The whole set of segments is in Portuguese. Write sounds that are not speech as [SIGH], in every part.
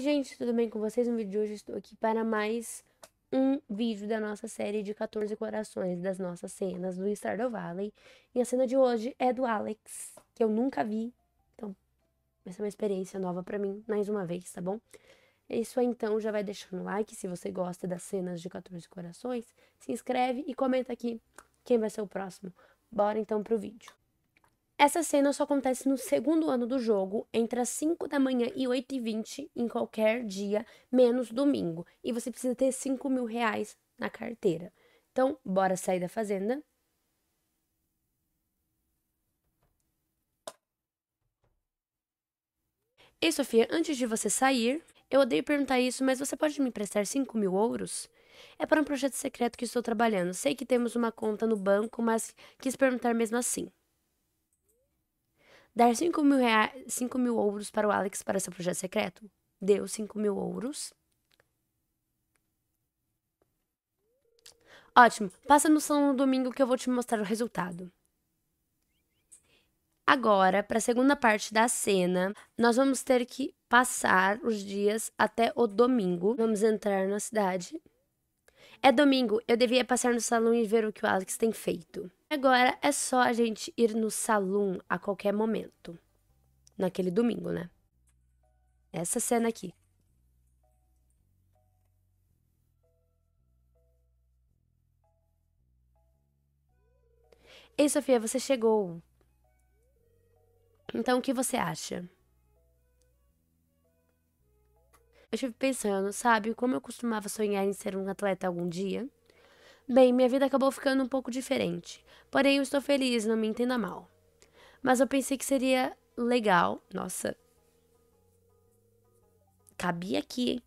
Oi gente, tudo bem com vocês? No vídeo de hoje estou aqui para mais um vídeo da nossa série de 14 corações das nossas cenas do Stardew Valley. E a cena de hoje é do Alex, que eu nunca vi, então vai ser é uma experiência nova para mim, mais uma vez, tá bom? É isso aí então, já vai deixando o like se você gosta das cenas de 14 corações, se inscreve e comenta aqui quem vai ser o próximo. Bora então pro vídeo. Essa cena só acontece no segundo ano do jogo, entre as 5 da manhã e 8 e 20 em qualquer dia, menos domingo. E você precisa ter 5 mil reais na carteira. Então, bora sair da fazenda? Ei, Sofia, antes de você sair, eu odeio perguntar isso, mas você pode me emprestar 5 mil ouros? É para um projeto secreto que estou trabalhando. Sei que temos uma conta no banco, mas quis perguntar mesmo assim dar 5 mil, rea... 5 mil ouros para o Alex para seu projeto secreto. Deu 5 mil ouros. Ótimo, passa no salão no domingo que eu vou te mostrar o resultado. Agora, para a segunda parte da cena, nós vamos ter que passar os dias até o domingo. Vamos entrar na cidade. É domingo, eu devia passar no salão e ver o que o Alex tem feito. Agora é só a gente ir no salão a qualquer momento. Naquele domingo, né? Essa cena aqui. Ei, Sofia, você chegou. Então, o que você acha? Eu estive pensando, sabe, como eu costumava sonhar em ser um atleta algum dia? Bem, minha vida acabou ficando um pouco diferente. Porém, eu estou feliz, não me entenda mal. Mas eu pensei que seria legal. Nossa. Cabia aqui, hein?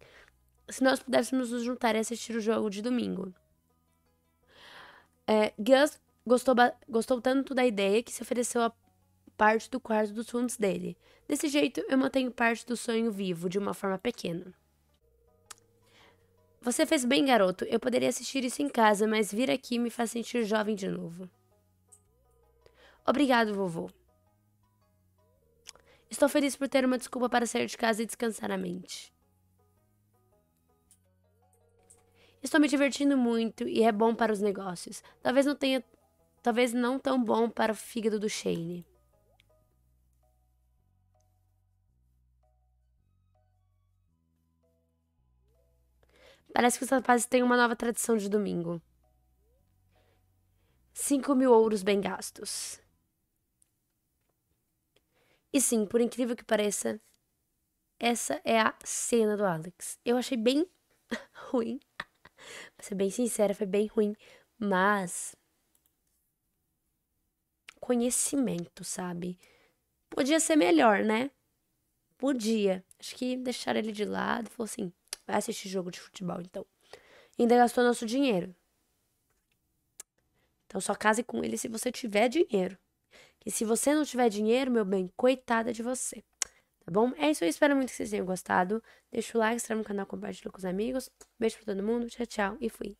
Se nós pudéssemos nos juntar e assistir o jogo de domingo. É, Gus gostou, gostou tanto da ideia que se ofereceu a parte do quarto dos fundos dele. Desse jeito, eu mantenho parte do sonho vivo de uma forma pequena. Você fez bem, garoto. Eu poderia assistir isso em casa, mas vir aqui me faz sentir jovem de novo. Obrigado, vovô. Estou feliz por ter uma desculpa para sair de casa e descansar a mente. Estou me divertindo muito e é bom para os negócios. Talvez não tenha, talvez não tão bom para o fígado do Shane. Parece que os rapazes têm uma nova tradição de domingo. Cinco mil ouros bem gastos. E sim, por incrível que pareça, essa é a cena do Alex. Eu achei bem [LAUGHS] ruim. Pra ser bem sincera, foi bem ruim. Mas. Conhecimento, sabe? Podia ser melhor, né? Podia. Acho que deixaram ele de lado. Falou assim: Vai assistir jogo de futebol, então. E ainda gastou nosso dinheiro. Então só case com ele se você tiver dinheiro. E se você não tiver dinheiro, meu bem, coitada de você. Tá bom? É isso, aí. espero muito que vocês tenham gostado. Deixa o like, se inscreve no canal, compartilha com os amigos. Beijo pra todo mundo, tchau, tchau e fui.